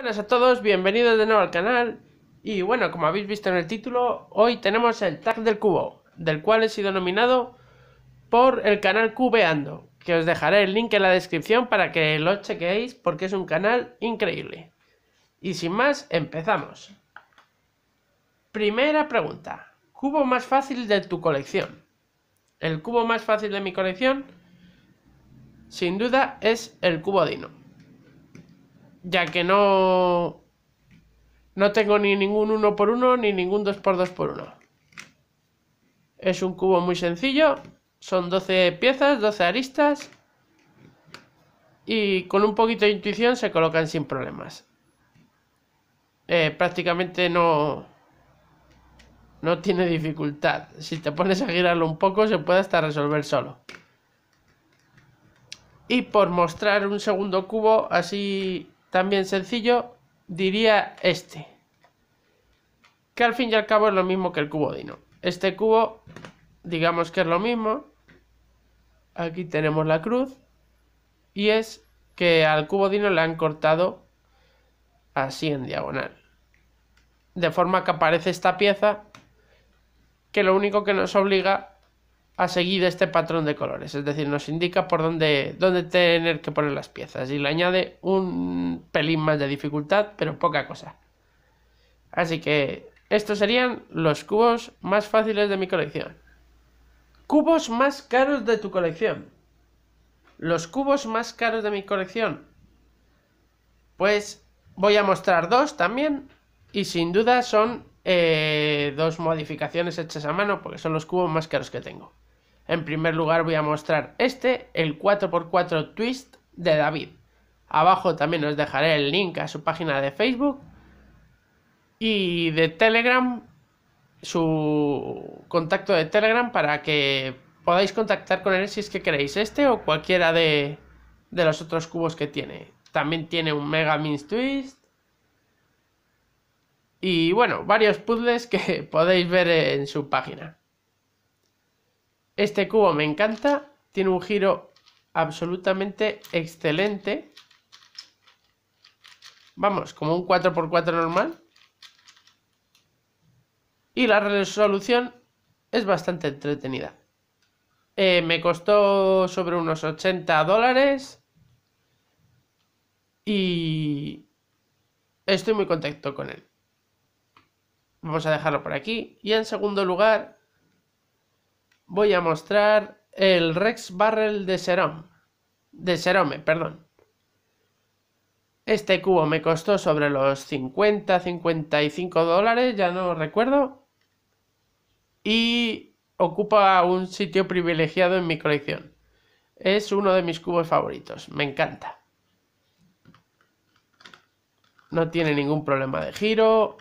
Buenas a todos, bienvenidos de nuevo al canal y bueno, como habéis visto en el título, hoy tenemos el tag del cubo, del cual he sido nominado por el canal Cubeando, que os dejaré el link en la descripción para que lo chequeéis porque es un canal increíble. Y sin más, empezamos. Primera pregunta, cubo más fácil de tu colección. El cubo más fácil de mi colección, sin duda, es el cubo Dino ya que no, no tengo ni ningún 1 por 1 ni ningún 2 x 2 por 1. Es un cubo muy sencillo, son 12 piezas, 12 aristas y con un poquito de intuición se colocan sin problemas. Eh, prácticamente no, no tiene dificultad. Si te pones a girarlo un poco se puede hasta resolver solo. Y por mostrar un segundo cubo así también sencillo, diría este. Que al fin y al cabo es lo mismo que el cubo Dino. Este cubo, digamos que es lo mismo. Aquí tenemos la cruz. Y es que al cubo Dino le han cortado así en diagonal. De forma que aparece esta pieza que lo único que nos obliga ha seguido este patrón de colores, es decir, nos indica por dónde, dónde tener que poner las piezas y le añade un pelín más de dificultad, pero poca cosa. Así que estos serían los cubos más fáciles de mi colección. Cubos más caros de tu colección. Los cubos más caros de mi colección. Pues voy a mostrar dos también y sin duda son eh, dos modificaciones hechas a mano porque son los cubos más caros que tengo. En primer lugar voy a mostrar este, el 4x4 Twist de David. Abajo también os dejaré el link a su página de Facebook y de Telegram, su contacto de Telegram para que podáis contactar con él si es que queréis este o cualquiera de, los otros cubos que tiene. También tiene un Mega Mins Twist. Y bueno, varios puzzles que podéis ver en su página. Este cubo me encanta, tiene un giro absolutamente excelente. Vamos, como un 4x4 normal. Y la resolución es bastante entretenida. Eh, me costó sobre unos 80 dólares. Y estoy muy contento con él. Vamos a dejarlo por aquí. Y en segundo lugar, voy a mostrar el Rex Barrel de Serome. De Serome, perdón. Este cubo me costó sobre los 50, 55 dólares, ya no recuerdo. Y ocupa un sitio privilegiado en mi colección. Es uno de mis cubos favoritos, me encanta. No tiene ningún problema de giro,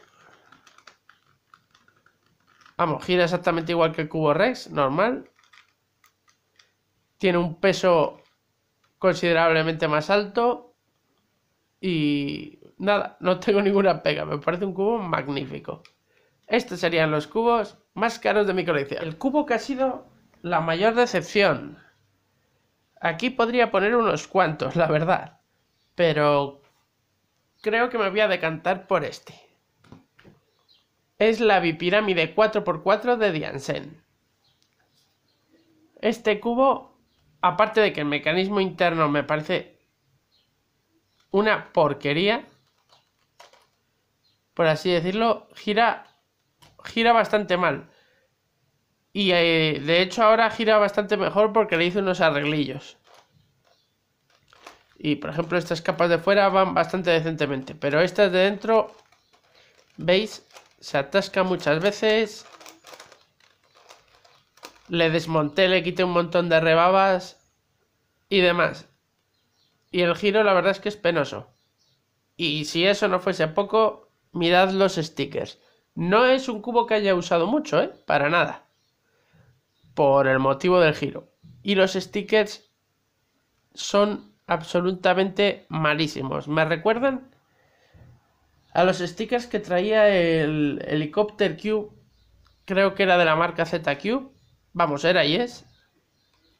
Vamos, gira exactamente igual que el cubo Rex, normal. Tiene un peso considerablemente más alto. Y nada, no tengo ninguna pega. Me parece un cubo magnífico. Estos serían los cubos más caros de mi colección. El cubo que ha sido la mayor decepción. Aquí podría poner unos cuantos, la verdad. Pero creo que me voy a decantar por este es la bipirámide 4x4 de Diansen Este cubo, aparte de que el mecanismo interno me parece una porquería, por así decirlo, gira, gira bastante mal. Y eh, de hecho ahora gira bastante mejor porque le hice unos arreglillos. Y por ejemplo estas capas de fuera van bastante decentemente, pero estas de dentro, ¿veis? Se atasca muchas veces. Le desmonté, le quité un montón de rebabas y demás. Y el giro la verdad es que es penoso. Y si eso no fuese poco, mirad los stickers. No es un cubo que haya usado mucho, ¿eh? Para nada. Por el motivo del giro. Y los stickers son absolutamente malísimos. Me recuerdan a los stickers que traía el helicóptero Q, creo que era de la marca ZQ, vamos, era y es.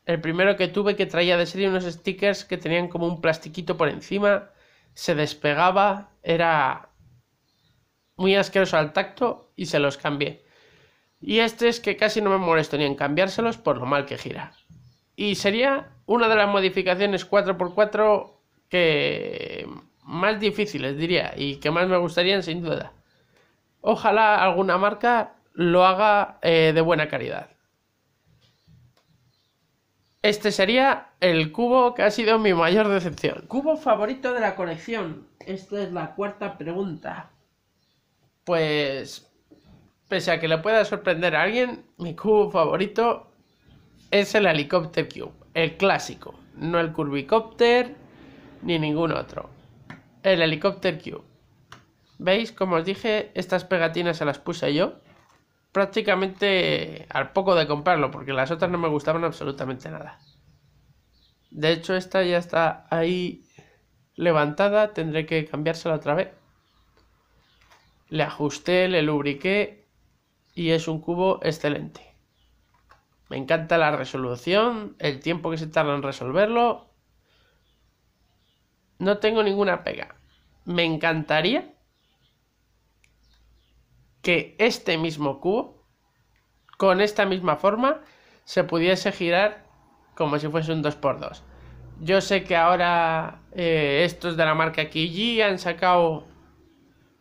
El primero que tuve que traía de serie unos stickers que tenían como un plastiquito por encima, se despegaba, era muy asqueroso al tacto y se los cambié. Y este es que casi no me molesto ni en cambiárselos por lo mal que gira. Y sería una de las modificaciones 4x4 que más difíciles, diría, y que más me gustarían sin duda. Ojalá alguna marca lo haga eh, de buena calidad. Este sería el cubo que ha sido mi mayor decepción. ¿Cubo favorito de la colección? Esta es la cuarta pregunta. Pues, pese a que le pueda sorprender a alguien, mi cubo favorito es el Helicopter Cube, el clásico, no el Curvicopter ni ningún otro el Helicóptero Q. ¿Veis? Como os dije, estas pegatinas se las puse yo prácticamente al poco de comprarlo, porque las otras no me gustaban absolutamente nada. De hecho, esta ya está ahí levantada, tendré que cambiársela otra vez. Le ajusté, le lubriqué y es un cubo excelente. Me encanta la resolución, el tiempo que se tarda en resolverlo no tengo ninguna pega. Me encantaría que este mismo cubo, con esta misma forma, se pudiese girar como si fuese un 2x2. Yo sé que ahora eh, estos de la marca Kiji han sacado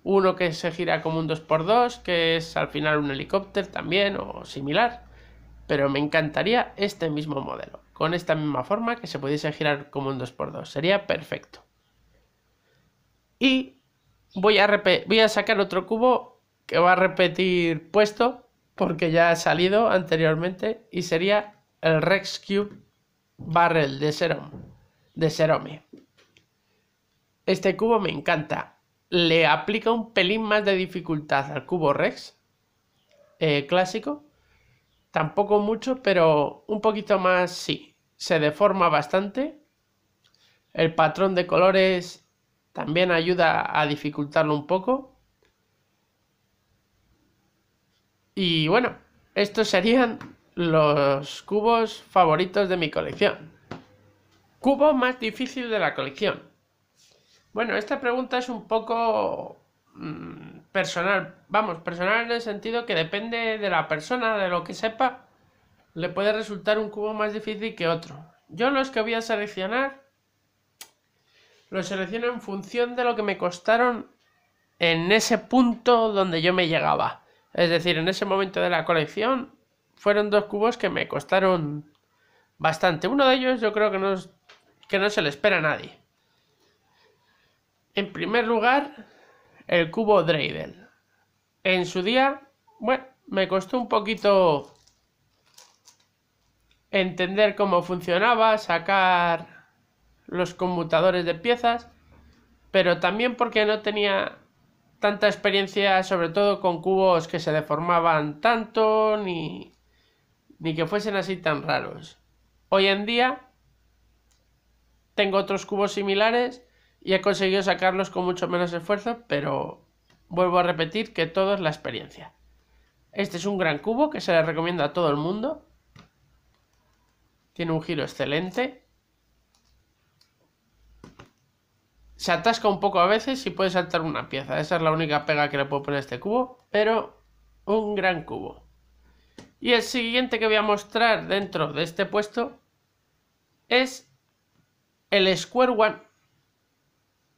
uno que se gira como un 2x2, que es al final un helicóptero también o similar, pero me encantaría este mismo modelo, con esta misma forma que se pudiese girar como un 2x2, sería perfecto. Y voy a, voy a sacar otro cubo que va a repetir puesto porque ya ha salido anteriormente y sería el Rex Cube Barrel de Serum, de Serome. Este cubo me encanta. Le aplica un pelín más de dificultad al cubo Rex eh, clásico. Tampoco mucho, pero un poquito más sí. Se deforma bastante. El patrón de colores también ayuda a dificultarlo un poco. Y bueno, estos serían los cubos favoritos de mi colección. Cubo más difícil de la colección. Bueno, esta pregunta es un poco mm, personal. Vamos, personal en el sentido que depende de la persona, de lo que sepa, le puede resultar un cubo más difícil que otro. Yo los que voy a seleccionar lo selecciono en función de lo que me costaron en ese punto donde yo me llegaba. Es decir, en ese momento de la colección fueron dos cubos que me costaron bastante. Uno de ellos yo creo que no, que no se le espera a nadie. En primer lugar, el cubo Dreidel. En su día, bueno, me costó un poquito entender cómo funcionaba, sacar los conmutadores de piezas, pero también porque no tenía tanta experiencia, sobre todo con cubos que se deformaban tanto, ni, ni que fuesen así tan raros. Hoy en día tengo otros cubos similares y he conseguido sacarlos con mucho menos esfuerzo, pero vuelvo a repetir que todo es la experiencia. Este es un gran cubo que se le recomienda a todo el mundo. Tiene un giro excelente. Se atasca un poco a veces y puede saltar una pieza. Esa es la única pega que le puedo poner a este cubo, pero un gran cubo. Y el siguiente que voy a mostrar dentro de este puesto es el Square One.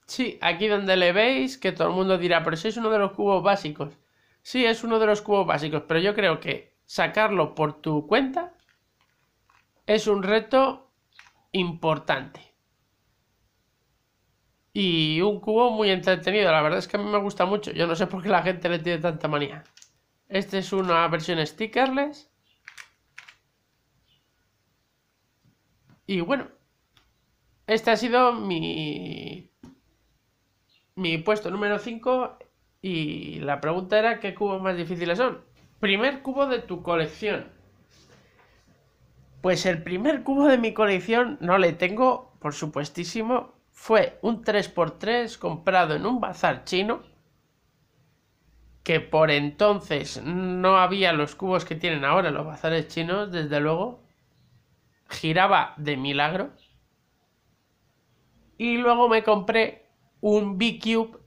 Sí, aquí donde le veis, que todo el mundo dirá, pero si es uno de los cubos básicos. Sí, es uno de los cubos básicos, pero yo creo que sacarlo por tu cuenta es un reto importante. Y un cubo muy entretenido, la verdad es que a mí me gusta mucho. Yo no sé por qué la gente le tiene tanta manía. Este es una versión stickerless. Y bueno, este ha sido mi, mi puesto número 5 y la pregunta era qué cubos más difíciles son. Primer cubo de tu colección. Pues el primer cubo de mi colección no le tengo, por supuestísimo, fue un 3x3 comprado en un bazar chino que por entonces no había los cubos que tienen ahora los bazares chinos, desde luego, giraba de milagro. Y luego me compré un B-Cube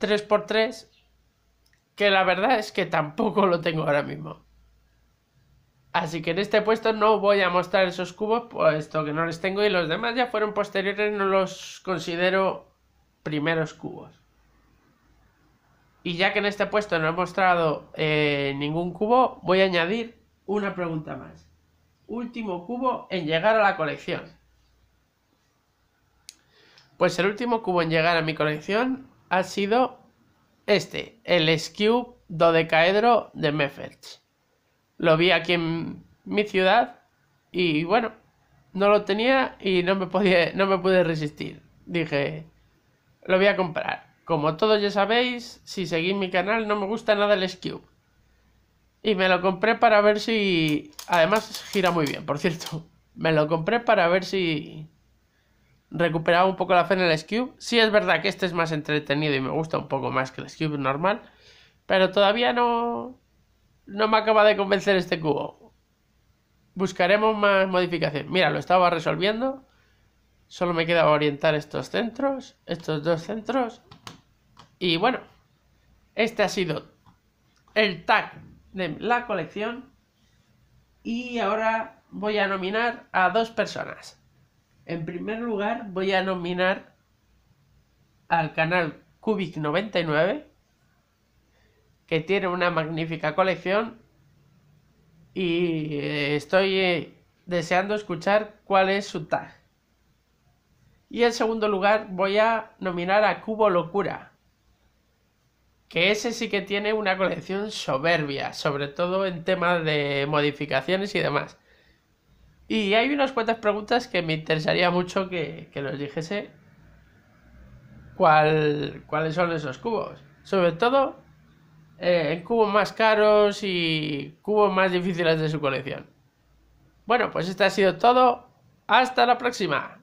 3x3, que la verdad es que tampoco lo tengo ahora mismo. Así que en este puesto no voy a mostrar esos cubos, puesto que no les tengo y los demás ya fueron posteriores, no los considero primeros cubos. Y ya que en este puesto no he mostrado eh, ningún cubo, voy a añadir una pregunta más. Último cubo en llegar a la colección. Pues el último cubo en llegar a mi colección ha sido este, el Skew dodecaedro de Mefferts. Lo vi aquí en mi ciudad y bueno, no lo tenía y no me, podía, no me pude resistir. Dije, lo voy a comprar. Como todos ya sabéis, si seguís mi canal no me gusta nada el skew. Y me lo compré para ver si... Además gira muy bien, por cierto. Me lo compré para ver si recuperaba un poco la fe en el skew. Sí es verdad que este es más entretenido y me gusta un poco más que el skew normal. Pero todavía no no me acaba de convencer este cubo. Buscaremos más modificación. Mira, lo estaba resolviendo. Solo me quedaba orientar estos centros, estos dos centros. Y bueno, este ha sido el tag de la colección. Y ahora voy a nominar a dos personas. En primer lugar, voy a nominar al canal Cubic99 que tiene una magnífica colección y eh, estoy eh, deseando escuchar cuál es su tag. Y en segundo lugar voy a nominar a Cubo Locura, que ese sí que tiene una colección soberbia, sobre todo en temas de modificaciones y demás. Y hay unas cuantas preguntas que me interesaría mucho que, los dijese cuál, cuáles son esos cubos. Sobre todo eh, cubos más caros y cubos más difíciles de su colección. Bueno, pues esto ha sido todo. Hasta la próxima.